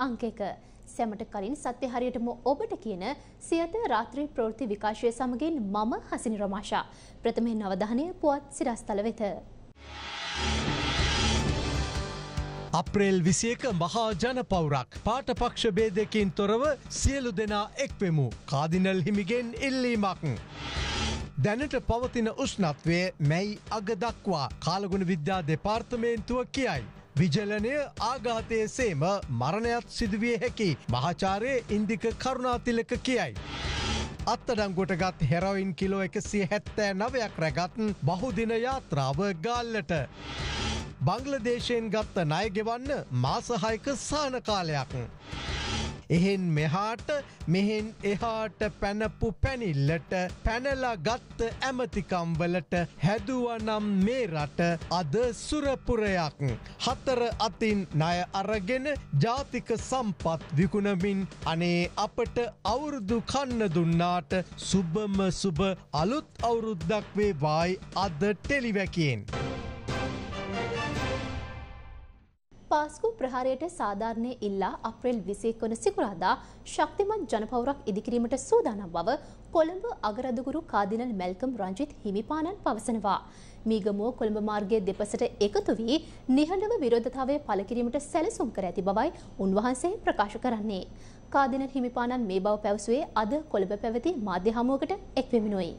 අංක එක. සැමට කලින් සත්‍ය හරියටම ඔබට කියන සියත රාත්‍රී ප්‍රවෘත්ති විකාශය සමගින් මම හසිනි රමාෂා. ප්‍රථමයෙන් අවධානය පුවත් සිරස්තල වෙත. අප්‍රේල් විසියක මහා ජනපවරක් පාටපක්ෂ බේදකින් තොරව සියලු දෙනා එක්වෙමු කාදිනල් හිමිගෙන් ඉල්ලීමක්. දැනට පවතින උෂ්ණත්වය මැයි අග දක්වා කාලගුණ විද්‍යා දෙපාර්තමේන්තුව කියයි. විජලනය ආඝාතය සේම මරණයත් සිදුවිය හැකි මහාචාරය ඉන්දික කරුණාතිලක කියයි. අත්තඩංගොටගත් හෙරවින් කිලෝ එකසිය හැත්තෑ නවයක් රැගත්න් බහුදින යාත්‍රාව ගාල්ලට. බංගලදේශයෙන් ගත්ත ණයගෙවන්න මාසහයක සානකාලයක්. එහෙන් මෙහාට මෙහෙන් එහාට පැනපු පැනිල්ලට පැනලා ගත්ත ඇමතිකම්වලට හැදුවනම් මේ රට අද සුරපුරයක්. හතර අතින් ණය අරගෙන ජාතික සම්පත් විකුණමින් අනේ අපට අවුරුදු කන්න දුන්නාට සුබම සුබ අලුත් අවුරුද්දක් වේ වායි අද ටෙලිවැකෙන්. පාස්කු ප්‍රහාරයට සාධාරණය ඉල්ලා අප්‍රේල් විසියෙක් වන සිකුරාදා ශක්තිමත් ජනපවරක් ඉදිකිරීමට සූදානම් බව කොළඹ අගරදුගුරු කාදිනල් මැල්කම් රංජිත් හිමිපාණන් පවසනවා. මීගමුව කොළඹ මාර්ගයේ දෙපසට එකතු වී නිහඬව විරෝධතාවය පළකිරීමට සැලසුම් කර ඇති බවයි උන්වහන්සේ ප්‍රකාශ කරන්නේ. කාදිනල් හිමිපාණන් මේ බව පැවසුවේ අද කොළඹ පැවති මාධ්‍ය හමුවකට එක්වෙමිනුයි.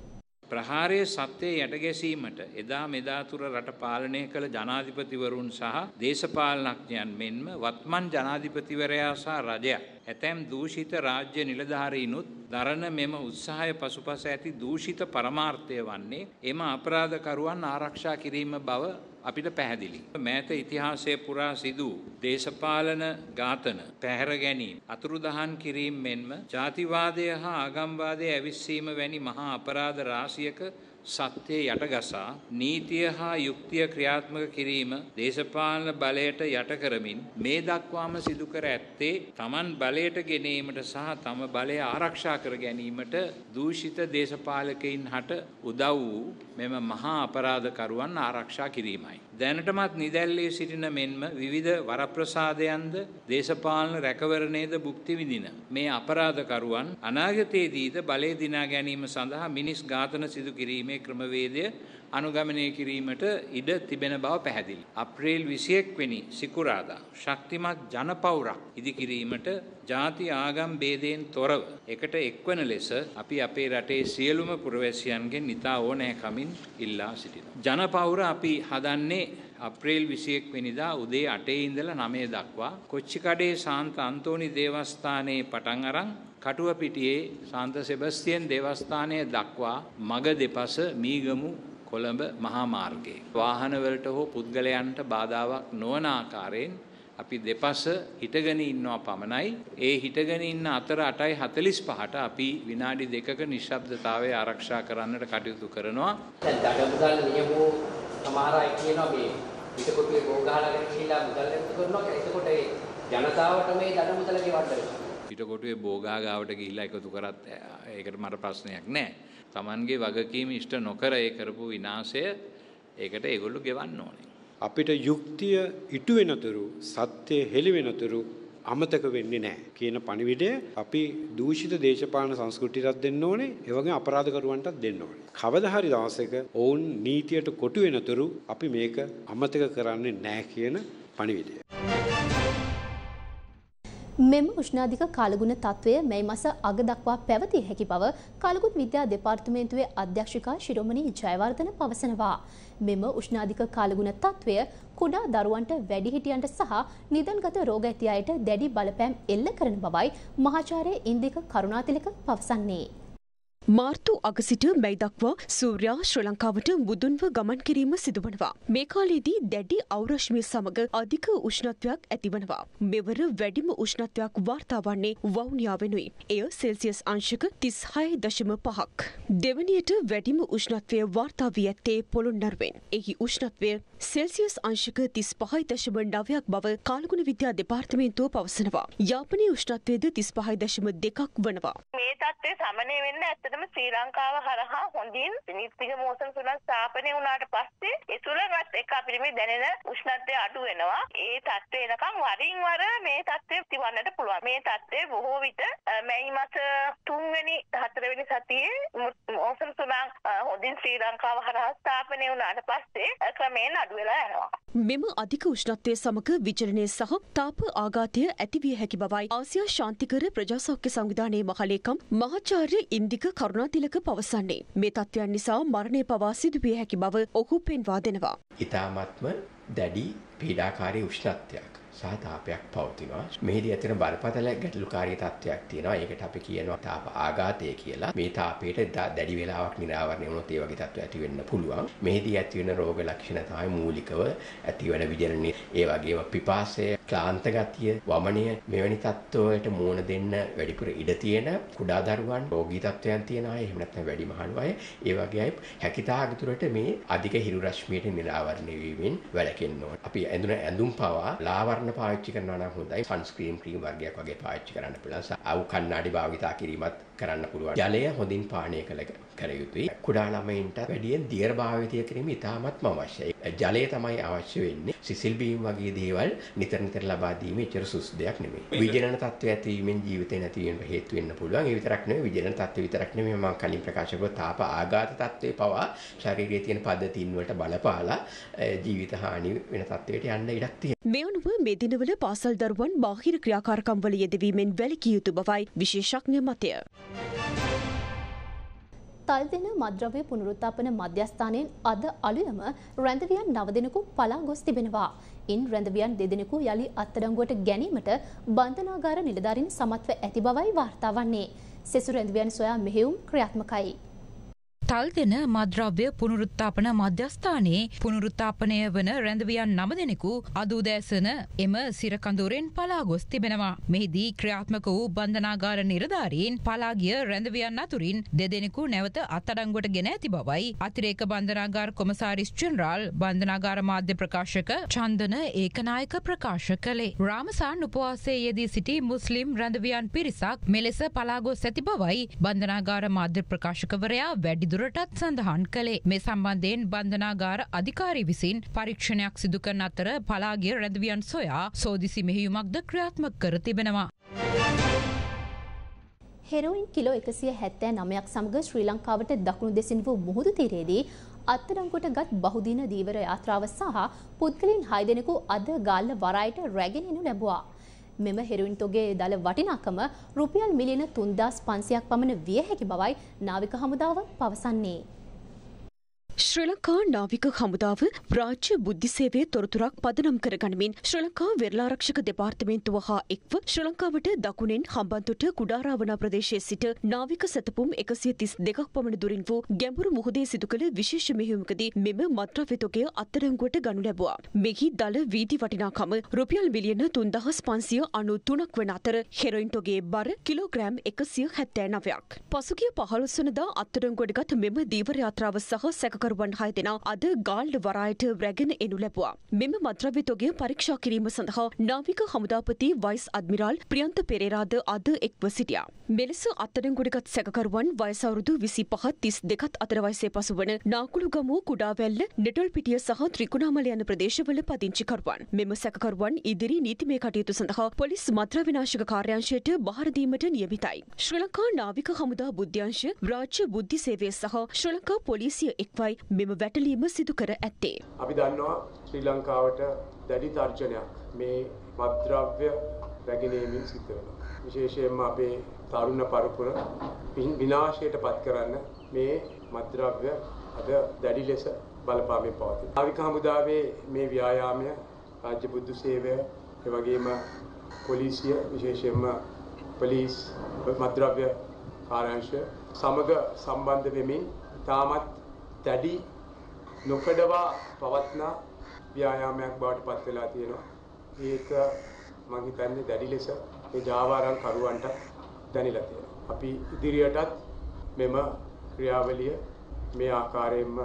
ප්‍රහාරය සත්‍යය යට ගැසීමට එදා මෙදාතුර රට පාලනය කළ ජනාධිපතිවරුන් සහ දේශපාලනඥයන් මෙන්ම වත්මන් ජනාධිපතිවරයා සහ රජයක් ඇතැම් දූෂිත රාජ්‍ය නිලධාරීනුත් දරන මෙම උත්සාහය පසුපස ඇති දූෂිත පරමාර්ථය වන්නේ එම අපරාධකරුවන් ආරක්ෂා කිරීම බව අපිට පැහැදිලි. මෑත ඉතිහාසයේ පුරා සිදු දේශපාලන ඝාතන, පැහැර ගැනීම, අතුරුදහන් කිරීම මෙන්ම ජාතිවාදය හා ආගම්වාදය ඇවිස්සීම වැනි මහා අපරාධ රාශියක සත්‍යය යටගසා නීතිය හා යුක්තිය ක්‍රියාත්මක කිරීම දේශපාලන බලයට යට කරමින් මේ දක්වාම සිදු කර ඇත්තේ Taman බලයට ගෙනීමට සහ තම බලය ආරක්ෂා කර ගැනීමට දූෂිත දේශපාලකයින් හට උදව් වූ මෙම මහා අපරාධකරුවන් ආරක්ෂා කිරීමයි දැනටමත් නිදැල්ලේ සිටින මෙන්ම විවිධ වරප්‍රසාදයන්ද දේශපාලන රැකවරණයද භුක්ති විඳින මේ අපරාධකරුවන් අනාගතයේදීද බලය දිනා ගැනීම සඳහා මිනිස් ඝාතන සිදු කිරීමේ ක්‍රමවේදය අනුගමනය කිරීමට ඉඩ තිබෙන බව පැහැදිලි. අප්‍රේල් 21 වෙනි සිකුරාදා ශක්තිමත් ජනපෞරක් ඉදිකිරීමට ಜಾති ආගම් ભેදයෙන් තොරව එකට එක්වන ලෙස අපි අපේ රටේ සියලුම පුරවැසියන්ගෙන් ඉතා ඕනෑකමින් ඉල්ලා සිටිනවා. ජනපෞර අපි හදන්නේ අප්‍රේල් 21 වෙනිදා උදේ 8 ඉඳලා 9 දක්වා කොච්චිකඩේ සාන්ත අන්තෝනි දේවස්ථානයේ පටන් අරන් කටුව පිටියේ සාන්ත සෙබස්තියන් දේවස්ථානය දක්වා මග දෙපස මීගමු කොළඹ මහාමාර්ගයේ. වාහනවලට හෝ පුද්ගලයන්ට බාධාවක් නොවන ආකාරයෙන් අපි දෙපස හිටගෙන ඉන්නවා පමණයි. ඒ හිටගෙන ඉන්න අතර 8යි 45ට අපි විනාඩි දෙකක නිශ්ශබ්දතාවය ආරක්ෂා කරන්නට කටයුතු කරනවා. දැන් දඩමුදල් නියම සමහර අය කියනවා මේ පිටකොටුවේ ගෝ ගහලාගෙන ගිහිල්ලා මුදල් එකතු කරනවා කියලා. එතකොට ඒ ජනතාවට මේ දඩමුදල ගෙවන්න බැහැ. පිටකොටුවේ බෝගාගාවට ගිහිල්ලා එකතු කරත් ඒකට මට ප්‍රශ්නයක් නැහැ. Tamanගේ වගකීම ඉෂ්ට නොකර ඒ කරපු විනාශය ඒකට ඒගොල්ලෝ ගෙවන්න ඕනේ. අපිට යුක්තිය ඉටු වෙනතුරු සත්‍ය හෙළි වෙනතුරු අමතක වෙන්නේ නැහැ කියන පණිවිඩය අපි දූෂිත දේශපාලන සංස්කෘතියටත් දෙන්න ඕනේ ඒ වගේම අපරාධකරුවන්ටත් දෙන්න ඕනේ. කවදා හරි දවසක ඔවුන් නීතියට කොටු වෙනතුරු අපි මේක අමතක කරන්නේ නැහැ කියන පණිවිඩය. මෙම උෂ්ණාධික කාලගුණ තත්ත්වය මේ මස අග දක්වා පැවතිය හැකි බව කලකුත් විද්‍යා දෙපාර්තමේන්තුවේ අධ්‍යක්ෂිකා ශිරෝමණී ජයවර්ධන පවසනවා. මෙම උෂ්ණාධික කාලගුණ තත්ත්වය කුඩා දරුවන්ට වැඩිහිටියන්ට සහ නිදන්ගත රෝග ඇති අයට දැඩි බලපෑම් එල්ල කරන බවයි මහාචාර්ය ඉන්දික කරුණාතිලක පවසන්නේ. මාර්තු අග සිට මැයි දක්වා සූර්යා ශ්‍රී ලංකාවට බුදුන්ව ගමන් කිරීම සිදුවනවා. මේ කාලයේදී දැඩි අවරශ්මිය සමග අධික උෂ්ණත්වයක් ඇතිවනවා. මෙවර වැඩිම උෂ්ණත්වයක් වාර්තා වන්නේ වවුනියා වෙනුයි. එය සෙල්සියස් අංශක 36.5ක්. දෙවනියට වැඩිම උෂ්ණත්වය වාර්තා වී ඇත්තේ පොළොන්නරුවෙන්. එහි උෂ්ණත්වය සෙල්සියස් අංශක තිස් පහයි දශම නවයක් බව කාලගුණ විද්‍යා දෙපාර්තමේන්තුව පවසනවා. යාපනයේ උෂ්ණත්වයද තිස් පහයි දශම දෙකක් වනවා. මේ තත්ත්වය සමනය වෙන්න ඇත්තටම ශ්‍රී ලංකාව හරහා හොඳින් නිස්තික මෝසම් සුළං ස්ථාපනය වුණාට පස්සේ ඒ සුළඟත් එක්ක අපිට මේ දැනෙන උෂ්ණත්වය අඩු වෙනවා. ඒ තත්ත්වය එනකම් වරින් වර මේ තත්ත්වය තිබන්නට පුළුවන්. මේ තත්ත්වය බොහෝ විට මැයි මාස 3 වෙනි 4 වෙනි සතියේ මෝසම් සුළං හොඳින් ශ්‍රී ලංකාව හරහා ස්ථාපනය වුණාට පස්සේ ක්‍රමයෙන් අඩුවෙලා යනවා. මෙම අධික උෂ්ණත්වය සමග විචලනය සහ තාප ආඝාතය ඇතිවිය හැකි බවයි ආසියා ශාන්තිකර ප්‍රජා සෞඛ්‍ය සංවිධානයේ මහලේකම් මහාචාර්ය ඉන්දික කරුණාතිලක පවසන්නේ. මේ තත්ත්වයන් නිසා මරණය පවා සිදුවිය හැකි බව ඔහු පෙන්වා දෙනවා. ඊ타මත්ම දැඩි පීඩාකාරී උෂ්ණත්වයක්. සහ තාපයක් පවතිනවා. මෙහිදී ඇතිවන බරපතල ගැටලුකාරී තත්ත්වයක් තියෙනවා. ඒකට අපි කියනවා තාප ආඝාතය කියලා. මේ තාපයට දැඩි වේලාවක් නිරාවරණය වුණොත් ඒ වගේ තත්ත්ව ඇති වෙන්න පුළුවන්. මෙහිදී ඇතිවන රෝග ලක්ෂණ තමයි මූලිකව ඇතිවන විදර්ණේ. ඒ වගේම පිපාසය, ක්ලාන්ත ගතිය, වමනය මෙවැනි තත්ත්වයට මුහුණ දෙන්න වැඩිපුර ඉඩ තියෙන කුඩා දරුවන්, රෝගී තත්ත්වයන් තියෙන අය, එහෙම නැත්නම් වැඩිමහලු අය, ඒ වගේ අය හැකිතාක් දුරට මේ අධික හිරු රශ්මියට නිරාවරණය වීමෙන් වැළකෙන්න ඕන. අපි ඇඳුන ඇඳුම් පවා ලාවරණ ආවරණ පාවිච්චි කරනවා නම් හොඳයි. සන්ස්ක්‍රීම් ක්‍රීම් වර්ගයක් වගේ පාවිච්චි කරන්න පුළුවන්. අවු කණ්ණාඩි භාවිතා කිරීමත් කරන්න පුළුවන්. ජලය හොඳින් පානය කළ කර යුතුයි. කුඩා ළමයින්ට වැඩියෙන් දියර භාවිතය කිරීම ඉතාමත්ම අවශ්‍යයි. ජලය තමයි අවශ්‍ය වෙන්නේ. සිසිල් බීම් වගේ දේවල් නිතර නිතර ලබා දීම එච්චර සුසු දෙයක් නෙමෙයි. විජනන තත්ත්වය ඇතිවීමෙන් ජීවිතේ නැති වෙන්න හේතු වෙන්න පුළුවන්. ඒ විතරක් නෙමෙයි විජනන තත්ත්වය විතරක් නෙමෙයි මම කලින් ප්‍රකාශ කරපු තාප ආඝාත තත්ත්වේ පවා ශරීරයේ තියෙන පද්ධතින් වලට බලපාලා ජීවිත හානි වෙන තත්ත්වයට යන්න ඉඩක් තියෙනවා. මෙවනුව මේ දිනවල පාසල් දරුවන් බාහිර ක්‍රියාකාරකම්වල යෙදවීමෙන් වැළකී යුතු බවයි විශේෂඥ මතය. තල් දෙන මද්‍රව්‍ය පුනරුත්තාපන මධ්‍යස්ථානයෙන් අද අලුයම රැඳවියන් නවදෙනකු පලා ගොස් තිබෙනවා. ඉන් රැඳවියන් දෙදෙනෙකු යළි අත්අඩංගුවට ගැනීමට බන්ධනාගාර නිලධාරීන් සමත්ව ඇති බවයි වාර්තා වන්නේ. සෙසු රැඳවියන් සොයා මෙහෙයුම් ක්‍රියාත්මකයි. තල් දෙන මද්‍රව්‍ය පුනරුත්තාපන මධ්‍යස්ථානයේ පුනරුත්තාපනය වන රැඳවියන් නමදෙනෙකු අදූදෑසන එම සිරකඳුරෙන් පලාගොස් තිබෙනවා. මෙහිදී ක්‍රියාත්මක වූ බන්ධනාගාර නිරධාරීන් පලාගිය රැඳවියන් අතුරින් දෙදෙනෙකු නැවත අත්තඩංගොට ගෙන ඇති බවයි අතිරේක බන්ධනාගාර කොමසාරිස් චෙන්රාල් බන්ධනාගාර මාධ්‍ය ප්‍රකාශක චන්දන ඒකනායක ප්‍රකාශ කළේ. රාමසාන් උපවාසේ යෙදී සිටි මුස්ලිම් රැඳවියන් පිරිසක් මෙලෙස පලාගොස් ඇති බවයි බන්ධනාගාර මාධ්‍ය ප්‍රකාශකවරයා වැඩිදුර දුරටත් සඳහන් කළේ මේ සම්බන්ධයෙන් බන්ධනාගාර අධිකාරි විසින් පරීක්ෂණයක් සිදුකරන අතර පලාගේ රැදවියන් සොයා සෝදිසි මෙහියුමක්ද ක්‍රියාත්මක කර තිබෙනවා. හෙරෝයින් කිලෝ එකසිය හැත්තෑ නමයක් සමඟ ශ්‍රී ලංකාවට දකුණු දෙසින් වූ මුහුදු තිරේදී අත්තරංකොට ගත් බහුදින දීවර යාත්‍රාව සහ පුද්ගලින් හයදෙනෙකු අද ගල්ල වරයිට රැගෙනෙනු ලැබවා. මෙම හෙරුයින් තොගේ දළ වටිනාකම රුපියල් මිලියන 3500ක් පමණ විය හැකි බවයි නාවික හමුදාව පවසන්නේ. ශ්‍රී ලංකා නාවික හමුදාව රාජ්‍ය බුද්ධි සේවය තොරතුරක් පදනම් කර ගනිමින් ශ්‍රී ලංකා වෙරලාරක්ෂක දෙපාර්තමේන්තුව හා එක්ව ශ්‍රී ලංකාවට දකුණෙන් හම්බන්තොට කුඩාරාවනා ප්‍රදේශයේ සිට නාවික සැතපුම් එකසිය තිස් දෙකක් පමණ දුරින් වූ ගැඹුරු මුහුදේ සිදු කළ විශේෂ මෙහෙයුමකදී මෙම මත්ද්‍රව්‍ය තොගය අත්අඩංගුවට ගනු ලැබුවා. මෙහි දළ වීදි වටිනාකම රුපියල් මිලියන 3593ක් වන අතර හෙරොයින් තොගයේ බර කිලෝග්‍රෑම් 169ක්. පසුගිය 15 වෙනිදා අත්අඩංගුවටගත් මෙම දීවර යාත්‍රාව සහ සැක කෘෂිකරුවන් හය දෙනා අද ගාල්ඩ වරායට රැගෙන එනු ලැබවා. මෙම මද්‍රව්‍ය තොගය පරීක්ෂා කිරීම සඳහා නාවික හමුදාපති වයිස් අද්මිරාල් ප්‍රියන්ත පෙරේරාද අද එක්ව සිටියා. මෙලෙස අත්අඩංගුඩගත් සැකකරුවන් වයස අවුරුදු 25 32ත් අතර වයසේ පසු වන නාකුළුගමුව කුඩාවැල්ල නෙටල්පිටිය සහ ත්‍රිකුණාමල යන ප්‍රදේශවල පදිංචිකරුවන්. මෙම සැකකරුවන් ඉදිරි නීතිමය කටයුතු සඳහා පොලිස් මද්‍රව්‍ය නාශක කාර්යාංශයට බාර දීමට නියමිතයි. ශ්‍රී ලංකා නාවික හමුදා බුද්ධ්‍යංශ රාජ්‍ය බුද්ධි සේවය සහ ශ්‍රී ලංකා පොලිසිය එක්වයි බවයි මෙම වැටලීම සිදු කර ඇත්තේ. අපි දන්නවා ශ්‍රී ලංකාවට දැඩි තර්ජනයක් මේ මත්ද්‍රව්‍ය රැගෙනීමෙන් සිද්ධ වෙනවා. විශේෂයෙන්ම අපේ තරුණ පරපුර විනාශයට පත් කරන්න මේ මත්ද්‍රව්‍ය අද දැඩි ලෙස බලපාමින් පවතින. ආවික හමුදාවේ මේ ව්‍යායාමය රාජ්‍ය බුද්ධ සේවය එවැගේම පොලිසිය විශේෂයෙන්ම පොලිස් මත්ද්‍රව්‍ය කාර්යාංශය සමග සම්බන්ධ වෙමින් තාමත් දැඩි නොකඩවා පවත්නා ව්‍යායාමයක් බවට පත් වෙලා තියෙනවා. ඒක මම හිතන්නේ දැඩි ලෙස මේ ජාවාරම් කරුවන්ට දැනিলা තියෙනවා. අපි ඉදිරියටත් මෙම ක්‍රියාවලිය මේ ආකාරයෙන්ම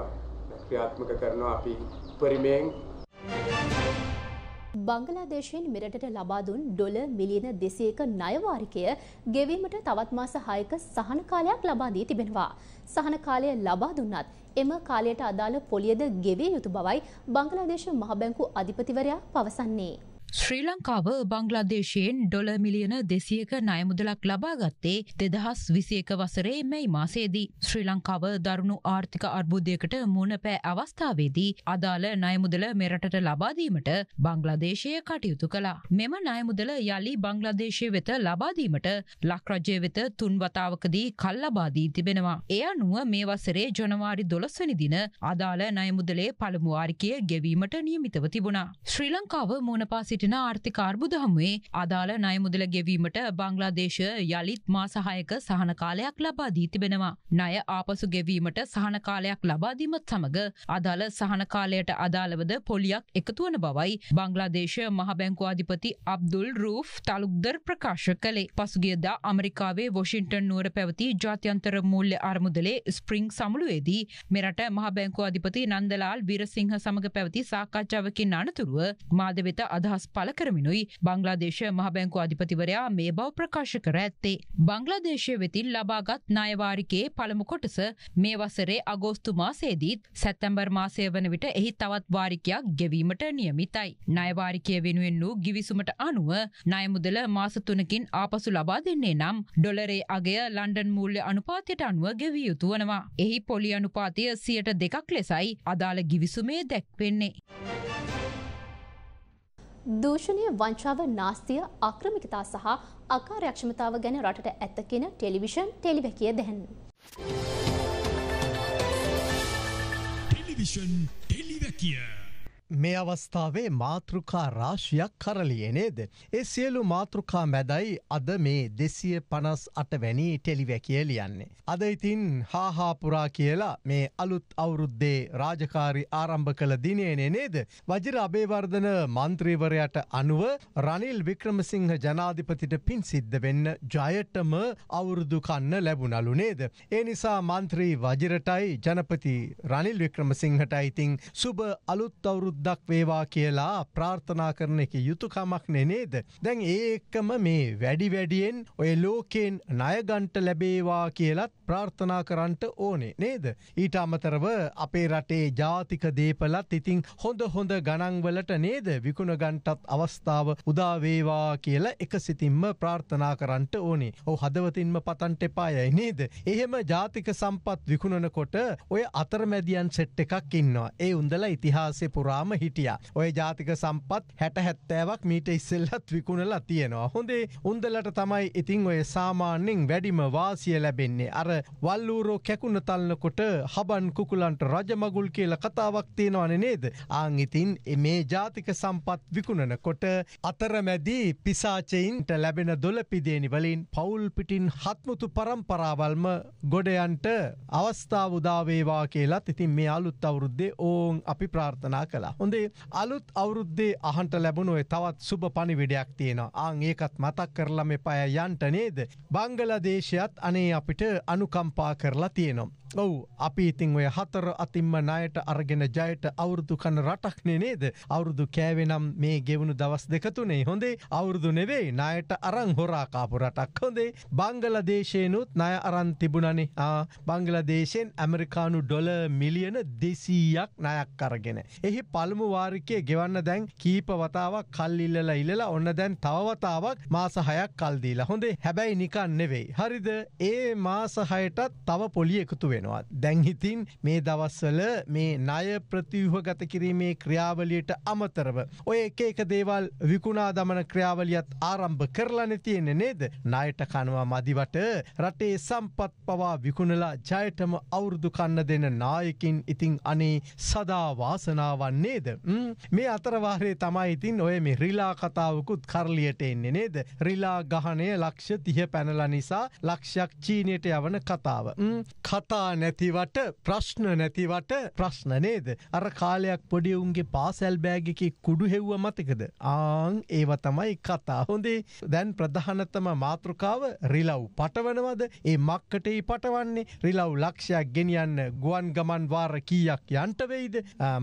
ක්‍රියාත්මක කරනවා අපි පරිමයෙන් බංගලාදේශයෙන් මෙරටට ලබා දුන් ඩොලර් මිලියන 200ක ණය වාරිකය ගෙවීමට තවත් මාස 6ක සහන කාලයක් ලබා දී තිබෙනවා. සහන කාලය ලබා දුන්නත් එම කාලයට අදාළ පොලියද ගෙවිය යුතු බවයි බංගලාදේශ මහ බැංකු අධිපතිවරයා පවසන්නේ. ශ්‍රී ලංකාව බංගලාදේශයෙන් ඩොල මිලියන දෙසියක නයමුදලක් ලබාගත්තේ දෙදහස් විසියක වසරේ මෙයි මාසේදී. ශ්‍රී ලංකාව දරුණු ආර්ථික අර්බුදයකට මුණ පෑ අවස්ථාවේදී අදාළ නයමුදල මෙරටට ලබාදීමට බංගලාදේශය කටයුතු කලා. මෙම නයමුදල යළි බංගලාදේශය වෙත ලබාදීමට ලක්රජය වෙත තුන්වතාවකදී කල් ලබාදී තිබෙනවා. එය අනුව මේ වසරේ ජනවාරි දොළස්වනි දින අදාළ නයමුදලේ පළමුවාරිකය ගෙවීමට නියමිතව තිබුණා. ශ්‍රී ලංකාව මුණපාසි සිටින ආර්ථික අර්බුදහමුවේ අදාළ නයමුදල ගෙවීමට බංගලාදේශ යළිත් මාසහායක සහනකාලයක් ලබාදී තිබෙනවා. ණය ආපසු ගෙවීමට සහනකාලයක් ලබාදීමත් සමඟ අදාළ සහනකාලයට අදාළවද පොලියක් එකතුවන බවයි බංගලාදේශ මහබැංකුවාධිපති අබ්දුල් රූෆ් තලුක්දර් ප්‍රකාශ කළේ පසුගියදා අමරිකාවේ වොෂින්ටන් නුවර පැවති ජාත්‍යන්තර මුල්්‍ය අර්මුදලේ ස්ප්‍රිං සමුළුවේදී මෙරට මහබැංකුවාධිපති නන්දලාල් විරසිංහ සමඟ පැවති සාකච්ඡාවකින් අනතුරුව මාද වෙත අදහස් අදහස් පල කරමිනුයි බංගලාදේශ මහබැංකු අධිපතිවරයා මේ බව ප්‍රකාශ කර ඇත්තේ. බංගලාදේශය වෙතින් ලබාගත් නයවාරිකයේ පළමු කොටස මේ වසරේ අගෝස්තු මාසේදීත් සැත්තැම්බර් මාසය වන විට එහි තවත් වාරිකයක් ගෙවීමට නියමිතයි. නයවාරිකය වෙනුවෙන් වූ ගිවිසුමට අනුව නයමුදල මාසතුනකින් ආපසු ලබා දෙන්නේ නම් ඩොලරේ අගේ ලන්ඩන් මූල්‍ය අනුපාතියට අනුව ගෙවිය යුතුවනවා. එහි පොලි අනුපාතිය සියට දෙකක් ලෙසයි අදාළ ගිවිසුමේ දැක්වෙන්නේ. දූෂණය වංචාව නාස්තිය අක්‍රමිකතා සහ අකාර්යක්ෂමතාව ගැන රටට ඇත්ත කියෙන ටෙලිවිෂන් ටෙලිවැකිය දැන්. ටෙලිවිෂන් ටෙලිවැකිය. මේ අවස්ථාවේ මාතෘකා රාශියක් කරලියේ නේද. ඒ සියලු මාතෘකා මැදයි අද මේ දෙසිය පනස් අටවැනි ටෙලිවැකිය ලියන්නේ. අද ඉතින් හාහාපුරා කියලා මේ අලුත් අවුරුද්දේ රාජකාරි ආරම්භ කළ දිනයනේ නේද. වජිර අබේවර්ධන මන්ත්‍රීවරයට අනුව රනිල් වික්‍රමසිංහ ජනාධිපතිට පින් සිද්ධ වෙන්න ජයටම අවුරුදු කන්න ලැබුණලු නේද. ඒ නිසා මන්ත්‍රී වජිරටයි ජනපති රනිල් වික්‍රමසිංහට ඉතිං සුබ අලුත් අවුරුදු සුද්දක් වේවා කියලා ප්‍රාර්ථනා කරන එක යුතුකමක් නෙනේද. දැන් ඒකම මේ වැඩි වැඩියෙන් ඔය ලෝකෙන් නයගන්ට ලැබේවා කියලත් ප්‍රාර්ථනා කරන්ට ඕනේ නේද. ඊට අමතරව අපේ රටේ ජාතික දේපලත් ඉතිං හොඳ හොඳ ගණන්වලට නේද විකුණ ගන්ටත් අවස්ථාව උදාවේවා කියලා එක සිතින්ම ප්‍රාර්ථනා කරන්ට ඕනේ ඕ හදවතින්ම පතන්ට එපායයි නේද. එහෙම ජාතික සම්පත් විකුණනකොට ඔය අතරමැදියන් සෙට් එකක් ඉන්නවා ඒ උන්දලා ඉතිහාසය පුරාම දාම හිටිය. ඔය ජාතික සම්පත් හැට හැත්තෑවක් මීට ඉස්සෙල්ලත් විකුණලා තියෙනවා. හොඳේ උන්දලට තමයි ඉතිං ඔය සාමාන්‍යෙන් වැඩිම වාසිය ලැබෙන්නේ. අර වල්ලූරෝ කැකුණ තල්නකොට හබන් කුකුලන්ට රජමගුල් කියල කතාවක් තියෙනවන නේද. ආං ඉතින් මේ ජාතික සම්පත් විකුණනකොට අතරමැදී පිසාචයින්ට ලැබෙන දොලපිදේනි වලින් පවුල් පිටින් හත්මුතු පරම්පරාවල්ම ගොඩයන්ට අවස්ථාවදාවේවා කියලත් ඉතින් මේ අලුත් අවුරුද්දේ ඕෝන් අපි ප්‍රාර්ථනා කලා. හොඳේ අලුත් අවුරුද්දේ අහන්ට ලැබුණුවේ තවත් සුබ පණිවිඩයක් තියෙන ආං ඒකත් මතක් කරලම පය යන්ට නේද බංගල දේශයත් අනේ අපිට අනුකම්පා කරලා තියෙනවා. ඔව් අපි ඉතිං ඔය හතර අතින්ම නයට අරගෙන ජයට අවුරුදු කන රටක්නේ නේද අවුරුදු කෑවෙනම් මේ ගෙවුණු දවස් දෙකතුනේ හොඳේ අවුරුදු නෙවෙයි නයට අරං හොරාකාපු රටක් හොඳේ බංගල දේශයනුත් නය අරන් තිබුණනේ බංගල දේශයෙන් ඇමරිකානු ඩොල මිලියන දෙසීයක් නයක් කරගෙන. එහි පල පළමු වාරිකය ගෙවන්න දැන් කීප වතාවක් කල් ඉල්ලලා ඉල්ලලා ඔන්න දැන් තවවතාවක් මාස හයක් කල් දීලා හොඳේ හැබැයි නිකන් නෙවෙයි. හරිද? ඒ මාස හයටත් තව පොලි එකතු වෙනවා. දැන් ඉතින් මේ දවස්වල මේ ණය ප්‍රතිව්‍යුහගත කිරීමේ ක්‍රියාවලියට අමතරව ඔය එක එක දේවල් විකුණා දමන ක්‍රියාවලියත් ආරම්භ කරලානේ තියෙන්නේ නේද? ණයට කනවා මදිවට රටේ සම්පත් පවා විකුණලා ජයටම අවුරුදු කන්න දෙන නායකින් ඉතින් අනේ සදා වාසනාවන්නේ නේද මේ අතරවාරය තමයි ඉතින් ඔය මේ රිලා කතාවකුත් කරලියට එන්නේ නේද රිලා ගහනය ලක්ෂ තිය පැනල නිසා ලක්ෂයක් චීනයට යවන කතාව කතා නැතිවට ප්‍රශ්න නැතිවට ප්‍රශ්න නේද අර කාලයක් පොඩිවුන්ගේ පාසැල් බෑගික කුඩු හෙව්ව මතකද ආං ඒව තමයි කතා හොඳේ දැන් ප්‍රධානතම මාතෘකාව රිලව් පටවනවද ඒ මක්කටේ පටවන්නේ රිලව් ලක්ෂයක් ගෙනියන්න ගුවන් ගමන් වාර කීයක් යන්ටවෙයිද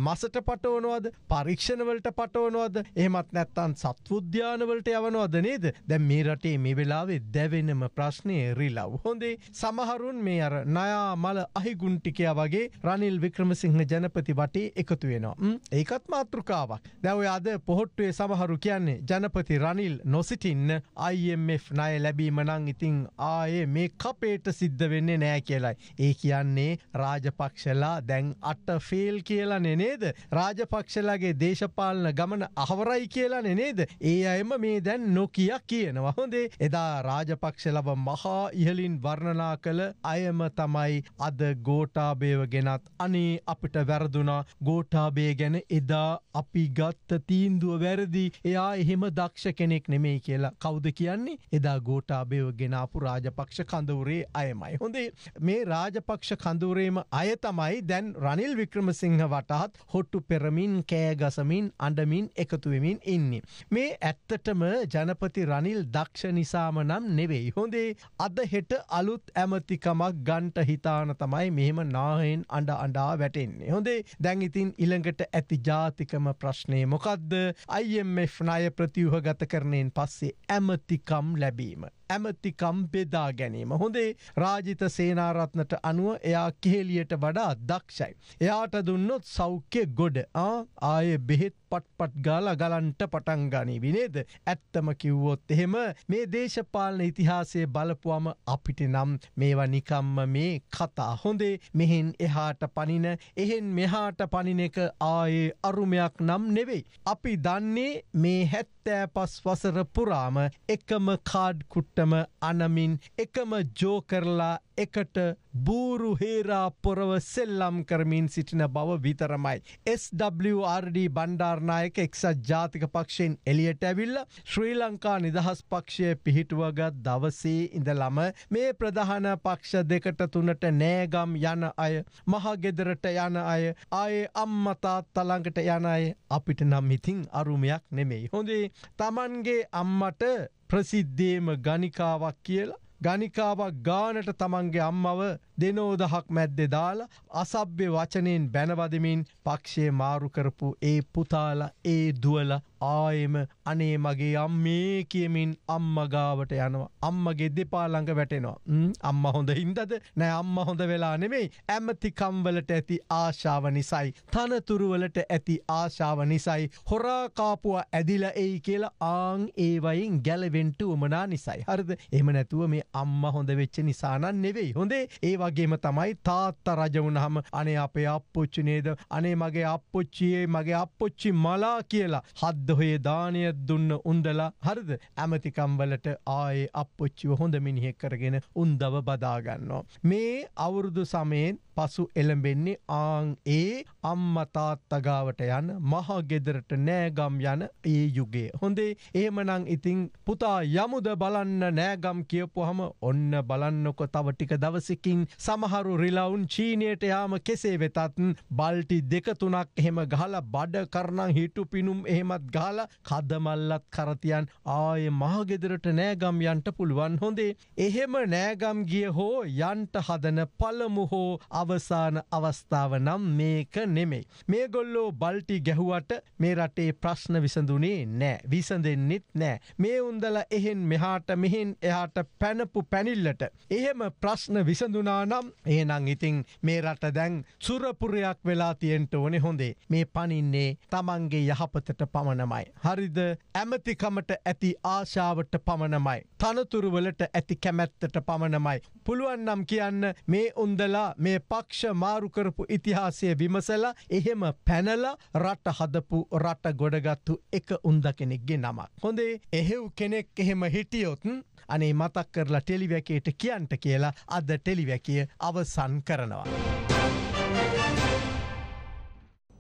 මසට පටවන පටවනවද පරීක්ෂණවලට පටවනවද එහමත් නැත්තන් සත්වෘද්‍යානවලට යවනවද නේද දැ මේ රටේ මේ වෙලාවේ දැවෙනම ප්‍රශ්නය රිලව් හොඳේ සමහරුන් මේ අර නයා මල අහිගුන්ටිකය වගේ රනිල් වික්‍රමසිංහ ජනපති වටේ එකතු වෙනවා ඒකත් මාතෘකාවක් දැවය අද පොහොට්ටුවේ සමහරු කියන්නේ ජනපති රනිල් නොසිටින්න IMF නය ලැබීම නං ඉතිං ආයේ මේ කපේට සිද්ධ වෙන්නේ නෑ කියලයි ඒ කියන්නේ රාජපක්ෂලා දැන් අට ෆෙල් කියලා නෙනේද රාජප පක්ෂලගේ දේශපාලන ගමන අහවරයි කියලා නනේද. ඒ අයම මේ දැන් නොකිය කියනවා හොඳේ එදා රාජපක්ෂලව මහා ඉහලින් වර්ණනා කළ අයම තමයි අද ගෝටාබේව ගෙනත් අනේ අපිට වැරදුනා ගෝටාබේ ගැන එදා අපි ගත්ත තීන්දුව වැරදි එයා එහෙම දක්ෂ කෙනෙක් නෙමේ කියලා කවුද කියන්නේ එදා ගෝටාබේව ගෙනාපු රාජපක්ෂ කඳවරේ අයමයි. හොඳේ මේ රාජපක්ෂ කඳවරේම අය තමයි දැන් රනිල් වික්‍රමසිංහ වටහත් හොට්ටු පෙරමි ගසමින් කෑ ගසමින් අඬමින් එකතු වෙමින් ඉන්නේ. මේ ඇත්තටම ජනපති රනිල් දක්ෂ නිසාම නම් නෙවෙයි. හොඳේ අද හෙට අලුත් ඇමතිකමක් ගන්ට හිතාන තමයි මෙහෙම නාහෙන් අඬ අඬා වැටෙන්නේ. හොඳේ දැන් ඉතින් ඊළඟට ඇති ජාතිකම ප්‍රශ්නය මොකද්ද? IMF ණය ප්‍රතිව්‍යුහගත කරණයෙන් පස්සේ ඇමතිකම් ලැබීම ඇමතිකම් බෙදා ගැනීම. හොඳේ රාජිත සේනාරත්නට අනුව එයා කෙහෙලියට වඩා දක්ෂයි. එයාට දුන්නොත් සෞඛ්‍ය ගොඩ ආය බෙහෙත් පට්පට් ගාලා ගලන්ට පටන් ගනිවි නේද ඇත්තම කිව්වොත් එහෙම මේ දේශපාලන ඉතිහාසය බලපුවම අපිට නම් මේවා නිකම්ම මේ කතා හොඳේ මෙහෙන් එහාට පනින එහෙන් මෙහාට පනින එක ආයේ අරුමයක් නම් නෙවෙයි අපි දන්නේ මේ හැත්තෑ පස් වසර පුරාම එකම කාඩ් කුට්ටම අනමින් එකම ජෝකරලා එකට බූරු හේරා පොරව සෙල්ලම් කරමින් සිටින බව විතරමයි. SWRD බණ්ඩාර්නායක එක්සත් ජාතික පක්ෂයෙන් එලියට ඇවිල්ල ශ්‍රී ලංකා නිදහස් පක්ෂය පිහිටුවගත් දවසේ ඉඳලම මේ ප්‍රධාන පක්ෂ දෙකට තුනට නෑගම් යන අය මහගෙදරට යන අය අය අම්මතාත් තළඟට යන අය අපිට නම් ඉතිං අරුමයක් නෙමෙයි. හොඳේ තමන්ගේ අම්මට ප්‍රසිද්ධේම ගනිකාවක් කියලා ගනිකාවක් ගානට තමන්ගේ අම්මව දෙනෝදහක් මැද්දෙ දාලා අසභ්‍ය වචනයෙන් බැනවදමින් පක්ෂයේ මාරුකරපු ඒ පුතාල ඒ දුවල ආයෙම අනේ මගේ අම්මේ කියමින් අම්මගාවට යනවා අම්මගේ දෙපා ළඟ වැටෙනවා අම්ම හොඳ හින්දද නෑ අම්ම හොඳ වෙලා නෙමෙයි ඇමතිකම්වලට ඇති ආශාව නිසයි තනතුරුවලට ඇති ආශාව නිසයි හොරාකාපුුව ඇදිල එයි කියලා ආං ඒවයින් ගැලවෙන්ට උමනා නිසයි හරිද එම නැතුව මේ අම්ම හොඳ වෙච්ච නිසානන් නෙවෙයි හොඳේ ඒ වගේම තමයි තාත්ත රජවුණහම අනේ අපේ අපපුච්චි නේද අනේ මගේ අපපුච්චියේ මගේ අපපුච්චි මලා කියලා හද්ද හොයේ දානය දුන්න උන්දලා හරිද ඇමතිකම්වලට ආයේ අපපොච්චිව හොඳ මිනිහෙක් කරගෙන උන්දව බදාගන්නවා. මේ අවුරුදු සමයෙන් පසු එළඹෙන්නේ ආං ඒ අම්මතාත්තගාවට යන මහගෙදරට නෑගම් යන ඒ යුගේ. හොඳේ ඒමනං ඉතිං පුතා යමුද බලන්න නෑගම් කියපුහම ඔන්න බලන්නකො තව ටික දවසකින් සමහරු රිලවුන් චීනයට යාම කෙසේ වෙතත් බල්ටි දෙකතුනක් එහෙම ගහල බඩ කරනම් හිටු පිනුම් එහෙමත් ගහ ගහලා කදමල්ලත් කරතියන් ආයෙ මහගෙදරට නෑගම් යන්ට පුළුවන් හොඳේ. එහෙම නෑගම් ගිය හෝ යන්ට හදන පළමු හෝ අවසාන අවස්ථාව නම් මේක නෙමෙයි. මේ ගොල්ලෝ බල්ටි ගැහුවට මේ රටේ ප්‍රශ්න විසඳුනේ නෑ විසඳෙන්න්නෙත් නෑ. මේ උන්දල එහෙන් මෙහාට මෙහෙන් එයාට පැනපු පැනිල්ලට. එහෙම ප්‍රශ්න විසඳනා නම් ඒනං ඉතිං මේ රට දැන් සුරපුරයක් වෙලා තියෙන්ට ඕනෙ හොඳේ මේ පනින්නේ තමන්ගේ යහපතට පමණ පමණමයි. හරිද ඇමතිකමට ඇති ආශාවට පමණමයි. තනතුරුවලට ඇති කැමැත්තට පමණමයි. පුළුවන්නම් කියන්න මේ උන්දලා මේ පක්ෂ මාරුකරපු ඉතිහාසය විමසලා එහෙම පැනලා රට හදපු රට ගොඩගත්තු එක උන්ද කෙනෙක්ගේ නමක්. හොඳේ එහෙව් කෙනෙක් එහෙම හිටියොතුන් අනේ මතක් කරලා ටෙලිවැකේට කියන්ට කියලා අද ටෙලිවැකිය අවසන් කරනවා.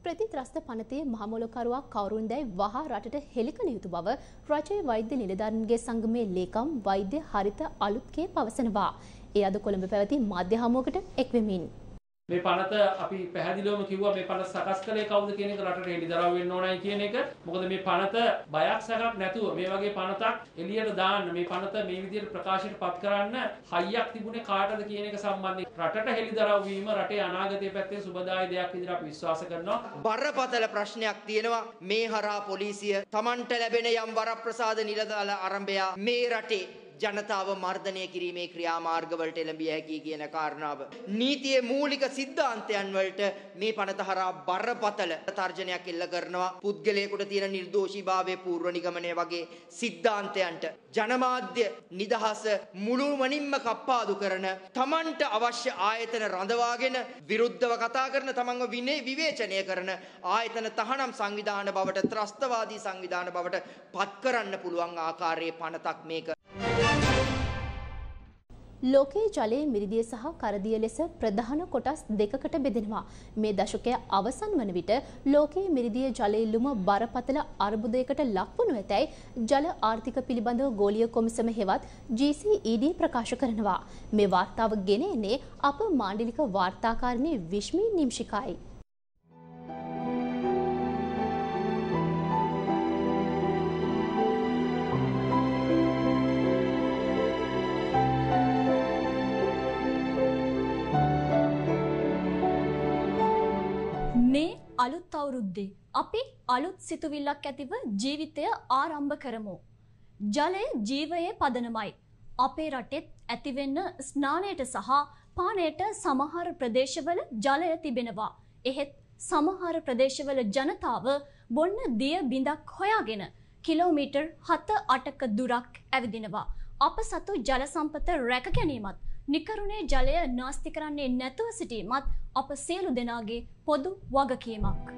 ප්‍රතිත්‍රස්ත පනතේ මහමොලකරුවක් කවුරුන්දැයි වහා රටට හෙළිකළ යුතු බව රජයේ වෛද්‍ය නිලධාරන්ගේ සංගමේ ලේකම් වෛද්‍ය හරිත අලුත්ගේ පවසනවා. ඒ අද කොළඹ පැවති මධ්‍ය හමුවකට එක්වෙමින්. මේ පනත අපි පැහැදිලිවම කිව්වා මේ පනත සකස් කළේ කවුද කියන එක රටට හෙළිදරව් වෙන්න ඕනයි කියන එක. මොකද මේ පනත බයක් සැකක් නැතුව මේ වගේ පනතක් එළියට දාන්න මේ පනත මේ විදිහට ප්‍රකාශයට පත් කරන්න හයියක් තිබුණේ කාටද කියන එක සම්බන්ධයෙන් රටට හෙළිදරව් වීම රටේ අනාගතය පැත්තේ සුබදායී දෙයක් විදිහට අපි විශ්වාස කරනවා. බරපතල ප්‍රශ්නයක් තියෙනවා මේ හරහා පොලිසිය Tamanට ලැබෙන යම් වරප්‍රසාද නිලධාරීලා ආරම්භය මේ රටේ ජනතාව මර්ධනය කිරීමේ ක්‍රියාමාර්ගවලට එළඹිය හැකි කියන කාරණාව. නීතියේ මූලික સિદ્ધාන්තයන් වලට මේ පනතහරා බරපතල තර්ජනයක් එල්ල කරනවා. පුද්ගලයෙකුට තියෙන නිර්දෝෂීභාවයේ පූර්ව නිගමනය වගේ સિદ્ધාන්තයන්ට ජනමාධ්‍ය නිදහස මුළුමනින්ම කප්පාදු කරන තමන්ට අවශ්‍ය ආයතන රඳවාගෙන විරුද්ධව කතා කරන තමන්ව විනේ විවේචනය කරන ආයතන තහනම් සංවිධාන බවට ත්‍රස්තවාදී සංවිධාන බවට පත් කරන්න පුළුවන් ආකාරයේ පනතක් මේක ලෝකයේ ජලය මිරිදිය සහ කරදිය ලෙස ප්‍රධාන කොටස් දෙකකට බෙදෙනවා. මේ දශකය අවසන් වන විට ලෝකයේ මිරිදිය ජලයල්ලුම බරපතල අර්බුදයකට ලක්වනු ඇතැයි ජල ආර්ථික පිළිබඳව ගෝලිය කොමිසම හෙවත් GCED ප්‍රකාශ කරනවා. මේ වාර්තාව ගෙන එන්නේ අප මාණ්ඩිලික වාර්තාකාරණය විශ්මී නිම්ෂිකායි. අලුත් අවුරුද්දේ අපි අලුත් සිතුවිල්ලක් ඇතිව ජීවිතය ආරම්භ කරමු. ජලය ජීවයේ පදනමයි. අපේ රටෙත් ඇතිවෙන්න ස්නානයට සහ පානයට සමහර ප්‍රදේශවල ජලය තිබෙනවා. එහෙත් සමහර ප්‍රදේශවල ජනතාව බොන්න දිය බිඳක් හොයාගෙන කිලෝමීටර් හත අටක දුරක් ඇවිදිනවා. අප සතු ජල සම්පත රැක ගැනීමත් නිකරුණේ ජලය නාස්ති කරන්නේ නැතුව සිටීමත් අප සියලු දෙනාගේ පොදු වගකීමක්.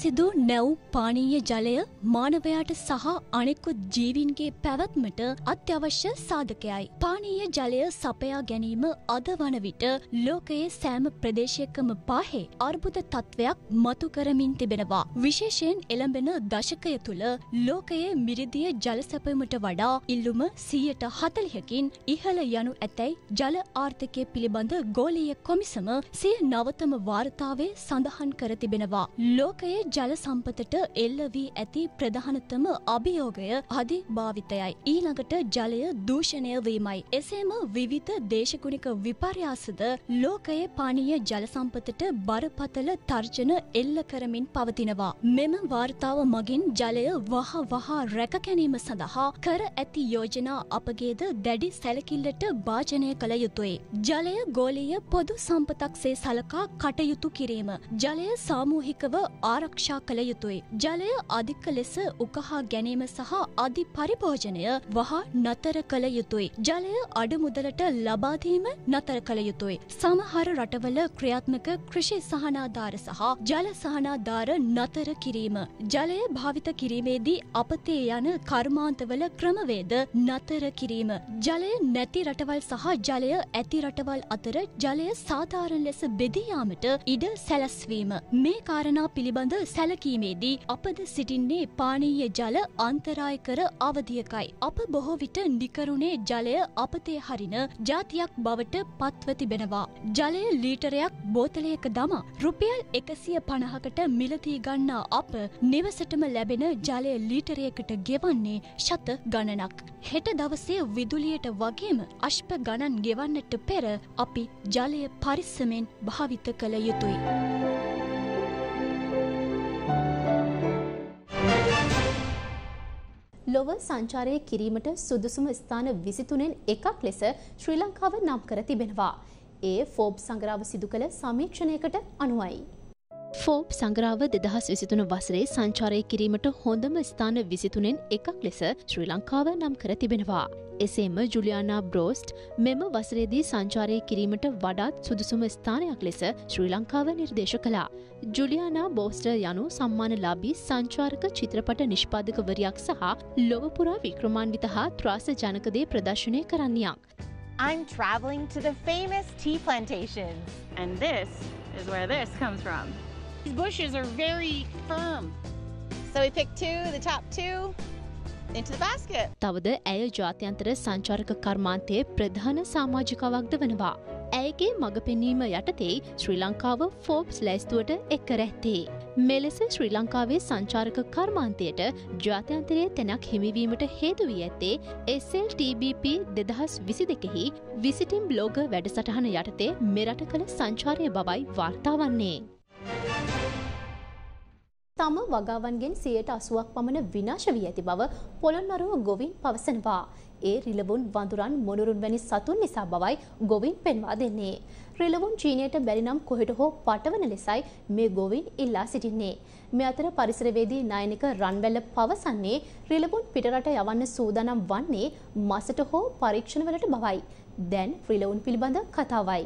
සිදු නැව් පානීය ජලය මානවයාට සහ අනෙකුත් ජීවින්ගේ පැවැත්මට අත්‍යවශ්‍ය සාධකයයි. පානීය ජලය සපයා ගැනීම අද වන විට ලෝකයේ සෑම ප්‍රදේශයකම පාහේ අර්බුද තත්ත්වයක් මතු කරමින් තිබෙනවා. විශේෂයෙන් එළඹෙන දශකය තුළ ලෝකයේ මිරිදිය ජලසැපීමට වඩා ඉල්ලුම සීයට හතලිහකින් ඉහළ යනු ඇතැයි ජල ආර්ථකය පිළිබඳ ගෝලීය කොමිසම සිය නවතම වාර්තාවේ සඳහන් කර තිබෙනවා. ලෝකයේ ජල සම්පතට එල්ල වී ඇති ප්‍රධානතම අභියෝගය අධි භාවිතයයි. ඊළඟට ජලය දූෂණය වීමයි. එසේම විවිධ දේශකුණික විපර්යාසද ලෝකයේ පානීය ජල සම්පතට බරපතල තර්ජන එල්ල කරමින් පවතිනවා. මෙම වාර්තාව මගින් ජලය වහ වහ රැක ගැනීම සඳහා කර ඇති යෝජනා අපගේද දැඩි සැලකිල්ලට භාජනය කළ යුතුයි. ජලය ගෝලීය පොදු සම්පතක් සේ සලකා කටයුතු කිරීම. ජලය සාමූහිකව ආරක්ෂ ආරක්ෂා කළ යුතුයි. ජලය අධික ලෙස උකහා ගැනීම සහ අධි පරිභෝජනය වහා නතර කළ යුතුයි. ජලය අඩු මුදලට ලබාදීම නතර කළ යුතුයි. සමහර රටවල ක්‍රියාත්මක කෘෂි සහනාධාර සහ ජල සහනාධාර නතර කිරීම. ජලය භාවිත කිරීමේදී අපතේ යන කර්මාන්තවල ක්‍රමවේද නතර කිරීම. ජලය නැති රටවල් සහ ජලය ඇති රටවල් අතර ජලය සාධාරණ ලෙස බෙදයාමට ඉඩ සැලැස්වීම. මේ කාරණා පිළිබඳ සැලකීමේදී අපද සිටින්නේ පානීය ජල අන්තරාය කර අවධියකයි. අප බොහෝ විට නිකරුණේ ජලය අපතේ හරින ජාතියක් බවට පත්ව තිබෙනවා. ජලය ලීටරයක් බෝතලයක දමා රුපියල් එකසිය පණහකට මිලදී ගන්නා අප නිවසටම ලැබෙන ජලය ලීටරයකට ගෙවන්නේ ශත ගණනක්. හෙට දවසේ විදුලියට වගේම අශ්ප ගණන් ගෙවන්නට පෙර අපි ජලය පරිස්සමෙන් භාවිත කළ යුතුයි. ලොව සංචාරය කිරීමට සුදුසුම ස්ථාන 23න් එකක් ලෙස ශ්‍රී ලංකාව නම් කර තිබෙනවා. ඒ ෆෝබ් සංග්‍රාව සිදු කළ සමීක්ෂණයකට අනුවයි. ෆෝබ් සංග්‍රාව දෙදහස් විසිතුන වසරේ සංචාරය කිරීමට හොඳම ස්ථාන විසිතුනෙන් එකක් ලෙස ශ්‍රී ලංකාව නම් කර තිබෙනවා. එසේම ජුලියානා බ්‍රෝස්ට් මෙම වසරේදී සංචාරය කිරීමට වඩාත් සුදුසුම ස්ථානයක් ලෙස ශ්‍රී ලංකාව නිර්දේශ කළා. ජුලියානා බෝස්ටර් යනු සම්මානලාබී සංචාරක චිත්‍රපට නිෂ්පාදකවරයක් සහ ලොවපුරා වික්‍රමාන්විත හා ත්‍රාස ජනකදේ ප්‍රදර්ශනය කරන්නයක්. I'm traveling to the famous tea plantations. And this is where this comes from. These bushes are very firm. So we picked two, the top two. into the basket. තවද ඇය ජාත්‍යන්තර සංචාරක කර්මාන්තයේ ප්‍රධාන සමාජිකාවක්ද වනවා. ඇයගේ මඟ පෙනීම යටතේ ශ්‍රී ලංකාව ෆෝබ්ස් ලැස්තුවට එක් කර ඇත්තේ. මෙලෙස ශ්‍රී ලංකාවේ සංචාරක කර්මාන්තයට ජාත්‍යන්තරය තැනක් හිමිවීමට හේතු වී ඇත්තේ SLTBP දෙදහස් විසි දෙකෙහි විසිටිම් බ්ලෝග වැඩසටහන යටතේ මෙරට කළ සංචාරය බවයි වාර්තාවන්නේ. තම වගාවන්ගෙන් සියයට අසුවක් පමණ විනාශ වී ඇති බව පොළොන්නරුව ගොවින් පවසනවා. ඒ රිලවුන් වඳුරන් මොනුරුන් වැනි සතුන් නිසා බවයි ගොවින් පෙන්වා දෙන්නේ. රිලවුන් චීනයට බැරිනම් කොහෙට හෝ පටවන ලෙසයි මේ ගොවින් ඉල්ලා සිටින්නේ. මේ අතර පරිසරවේදී නායනික රන්වැල්ල පවසන්නේ රිලවුන් පිටරට යවන්න සූදානම් වන්නේ මසට හෝ පරීක්ෂණවලට බවයි. දැන් රිලවුන් පිළිබඳ කතාවයි.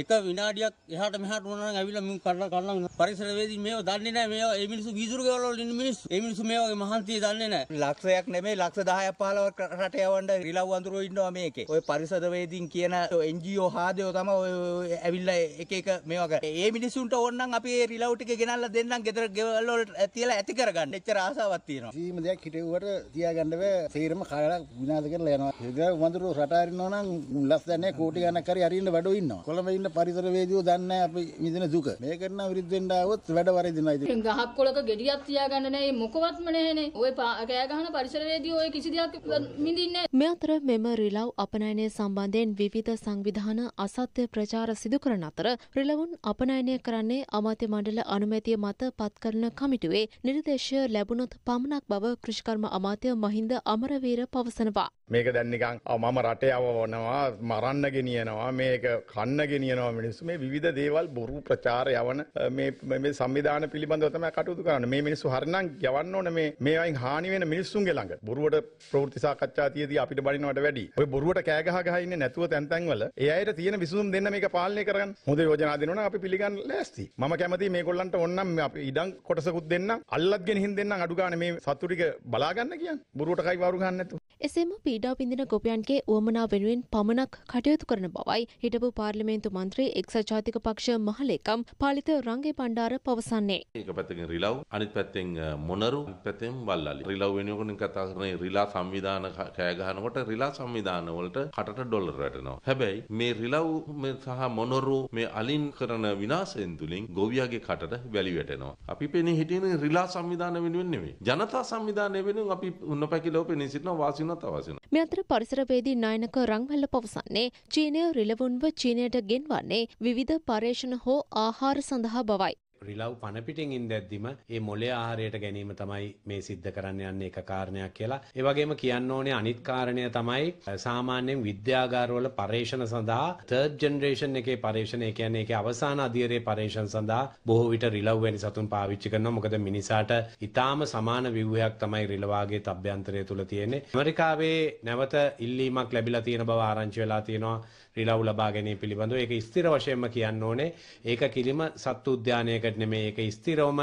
එක විනාඩියක් එහාට මෙහාට වුණා නම් ඇවිල්ලා මම කරලා කරලා පරිසරවේදී මේව දන්නේ නැහැ මේව ඒ මිනිස්සු ගීසුරු ගෙවල් වල ඉන්න මිනිස්සු ඒ මිනිස්සු මේ වගේ මහන්සිය දන්නේ නැහැ ලක්ෂයක් නෙමෙයි ලක්ෂ 10ක් 15ක් රට යවන්න රිලව් අඳුරෝ ඉන්නවා මේකේ ඔය පරිසරවේදීන් කියන NGO හාදයෝ තමයි ඔය ඇවිල්ලා එක එක මේවා කරන්නේ ඒ මිනිස්සුන්ට ඕන නම් අපි ඒ රිලව් ටික ගෙනල්ලා දෙන්නම් ගෙදර ගෙවල් වල තියලා ඇති කරගන්න එච්චර ආසාවක් තියෙනවා සීම දෙයක් හිටෙව්වට තියාගන්න බෑ සීරම කාලා විනාශ කරලා යනවා ගෙදර වඳුරෝ රට අරිනවා නම් ලස් දැන්නේ කෝටි ගණන් කරේ අරින්න වැඩෝ ඉන්නවා කොළඹ ඉන්න හරියට පරිසරවේදීව දන්නේ අපි විඳින දුක. මේකට නම් විරුද්ධ වෙන්න આવොත් වැඩ වරදිනවා ඉතින්. ගහක් කොලක gediyak තියාගන්න නැහැ. මොකවත්ම නැහැනේ. ওই කෑ ගහන පරිසරවේදීව ওই කිසි දෙයක් මිඳින්නේ නැහැ. මේ අතර මෙම රිලව් අපනයනය සම්බන්ධයෙන් විවිධ සංවිධාන අසත්‍ය ප්‍රචාර සිදු කරන අතර රිලවුන් අපනයනය කරන්නේ අමාත්‍ය මණ්ඩල අනුමැතිය මත පත් කරන කමිටුවේ නිර්දේශය ලැබුණොත් පමණක් බව කෘෂිකර්ම අමාත්‍ය මහින්ද අමරවීර පවසනවා. මේක දැන් නිකන් මම රටේ යවනවා මරන්න ගෙනියනවා මේක කන්න ගෙනියනවා මිනිස්සු මේ විවිධ දේවල් බොරු ප්‍රචාර යවන මේ මේ සංවිධාන පිළිබඳව තමයි කටයුතු කරන්නේ මේ මිනිස්සු හරිනම් යවන්න ඕන මේ මේවායින් හානි වෙන මිනිස්සුන්ගේ ළඟ බොරුවට ප්‍රවෘත්ති සාකච්ඡා තියදී අපිට බනිනවට වැඩි ඔය බොරුවට කෑ ගහ ගහ ඉන්නේ නැතුව තැන් තැන් වල ඒ අයට තියෙන විසඳුම් දෙන්න මේක පාලනය කරගන්න හොඳ යෝජනා දෙනවනම් අපි පිළිගන්න ලෑස්ති මම කැමතියි මේගොල්ලන්ට ඕනනම් අපි ඉඩම් කොටසකුත් දෙන්න අල්ලත් ගෙනihin දෙන්න අඩු ගන්න මේ සතුටික බලාගන්න කියන්නේ බොරුවට කයි වාරු ගන්න නැතුව එසේම පීඩා පිඳින ගොපියන්ගේ උවමනා වෙනුවෙන් පමණක් කටයුතු කරන බවයි හිටපු පාර්ලිමේන්තු මන්ත්‍රී එක්සත් ජාතික පක්ෂ මහලේකම් පාලිත රංගේ පණ්ඩාර පවසන්නේ. ඒක පැත්තකින් රිලව් අනිත් පැත්තෙන් මොනරු පැත්තෙන් බල්ලාලි. රිලව් වෙනුවෙන් කතා කරන රිලා සංවිධාන කෑ ගහනකොට රිලා සංවිධාන වලට කටට ඩොලර් වැටෙනවා. හැබැයි මේ රිලව් සහ මොනරු මේ අලින් කරන විනාශයෙන් තුලින් ගොවියාගේ කටට වැලි වැටෙනවා. අපි පෙනී හිටියේ රිලා සංවිධාන වෙනුවෙන් නෙමෙයි. ජනතා සංවිධානය වෙනුවෙන් අපි උන්නපැකිලව පෙනී සිටිනවා වාසින නතවසෙන. මේ අතර පරිසරවේදී නායනක රංවැල්ල පවසන්නේ චීනය රිලවුන්ව චීනයට ගෙන්වන්නේ විවිධ පර්යේෂණ හෝ ආහාර සඳහා බවයි. රිලව් පනපිටින් ඉන්දැද්දිම ඒ මොලේ ආහාරයට ගැනීම තමයි මේ සිද්ධ කරන්න යන්නේ එක කාරණයක් කියලා. ඒ වගේම කියන්න ඕනේ අනිත් කාරණය තමයි සාමාන්‍යයෙන් විද්‍යාගාරවල පරීක්ෂණ සඳහා third generation එකේ පරීක්ෂණ ඒ කියන්නේ ඒකේ අවසාන අධීරයේ පරීක්ෂණ සඳහා බොහෝ විට රිලව් වැනි සතුන් පාවිච්චි කරනවා. මොකද මිනිසාට ඊටාම සමාන ව්‍යුහයක් තමයි රිලවාගේ තභ්‍යන්තරය තුල තියෙන්නේ. ඇමරිකාවේ නැවත ඉල්ලීමක් ලැබිලා තියෙන බව ආරංචි වෙලා තියෙනවා. රිලව් ලබා ගැනීම පිළිබඳව ඒක ස්ථිර වශයෙන්ම කියන්න ඕනේ. ඒක කිලිම සත්තු උද්‍යානයකට නෙමෙයි. ඒක ස්ථිරවම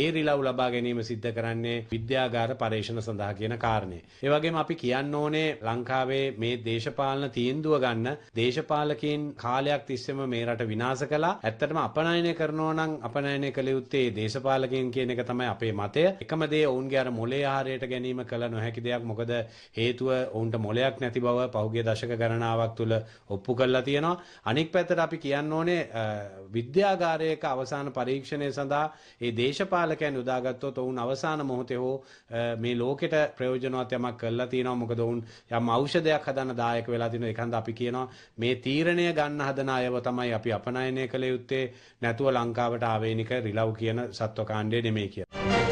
ඒ රිලව් ලබා ගැනීම සිද්ධ කරන්නේ විද්‍යාගාර පර්යේෂණ සඳහා කියන කාරණේ. ඒ වගේම අපි කියන්න ඕනේ ලංකාවේ මේ දේශපාලන තීන්දුව ගන්න දේශපාලකයන් කාලයක් තිස්සේම මේ රට විනාශ කළා. ඇත්තටම අපනයනය කරනවා නම් අපනයනය කළ යුත්තේ දේශපාලකයන් කියන එක තමයි අපේ මතය. එකම දේ ඔවුන්ගේ අර මොලේ ආහාරයට ගැනීම කළ නොහැකි දෙයක්. මොකද හේතුව ඔවුන්ට මොලයක් නැති බව පහුගිය දශක ගණනාවක් තුළ ඔප්පු කරලා තියෙනවා. අනෙක් පැත්තට අපි කියන්න ඕනේ විද්‍යාගාරයක අවසාන පරීක්ෂණය සඳහා ඒ දේශපාලන දේශපාලකයන් යොදාගත්තොත් ඔවුන් අවසාන මොහොතේ හෝ මේ ලෝකෙට ප්‍රයෝජනවත් යමක් කරලා තියෙනවා. මොකද ඔවුන් යම් ඖෂධයක් හදන්න දායක වෙලා තිනවා. ඒකන්ද අපි කියනවා මේ තීරණය ගන්න හදන අයව තමයි අපි අපනයනය කළ යුත්තේ. නැතුව ලංකාවට ආවේනික රිලව් කියන සත්ව කාණ්ඩය නෙමෙයි කියලා.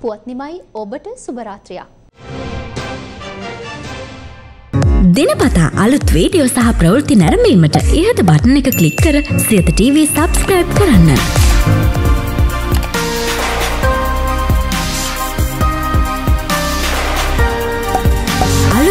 පුවත්නිමයි ඔබට සුභරාත්‍රයක්. දිනපතා අලුත් වීඩියෝ සහ ප්‍රවෘති නැරඹීමට ඉහත බටන එක කලික් කර සියත TV සබස්ක්‍රයිබ් කරන්න.